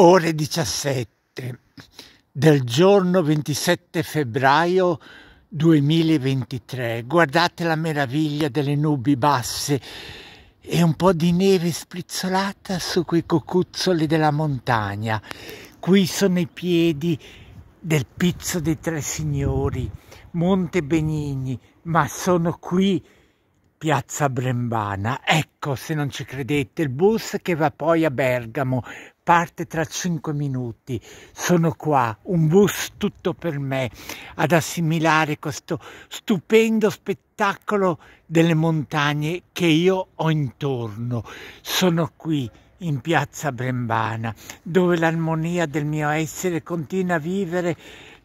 ore 17 del giorno 27 febbraio 2023. Guardate la meraviglia delle nubi basse e un po' di neve sprizzolata su quei cocuzzoli della montagna. Qui sono i piedi del Pizzo dei Tre Signori, Monte Benigni, ma sono qui Piazza Brembana. Ecco, se non ci credete, il bus che va poi a Bergamo parte tra cinque minuti. Sono qua, un bus tutto per me, ad assimilare questo stupendo spettacolo delle montagne che io ho intorno. Sono qui in piazza Brembana, dove l'armonia del mio essere continua a vivere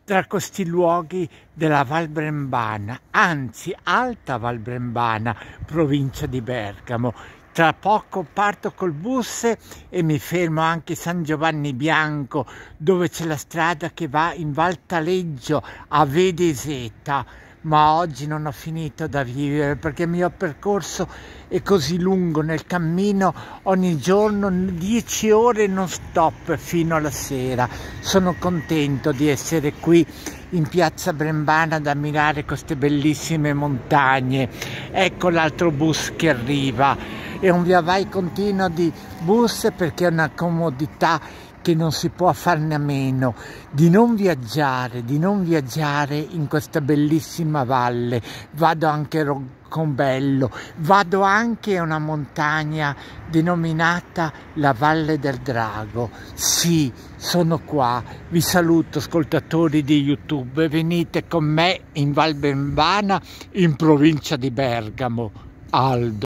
tra questi luoghi della Val Brembana, anzi Alta Val Brembana, provincia di Bergamo, tra poco parto col bus e mi fermo anche a San Giovanni Bianco, dove c'è la strada che va in Valtaleggio a Vedeseta. Ma oggi non ho finito da vivere perché il mio percorso è così lungo. Nel cammino ogni giorno 10 ore non stop fino alla sera. Sono contento di essere qui in piazza Brembana ad ammirare queste bellissime montagne. Ecco l'altro bus che arriva è un via vai continuo di bus perché è una comodità che non si può farne a meno, di non viaggiare, di non viaggiare in questa bellissima valle. Vado anche a Roccobello, vado anche a una montagna denominata la Valle del Drago. Sì, sono qua, vi saluto ascoltatori di YouTube, venite con me in Val Bembana in provincia di Bergamo. Aldo.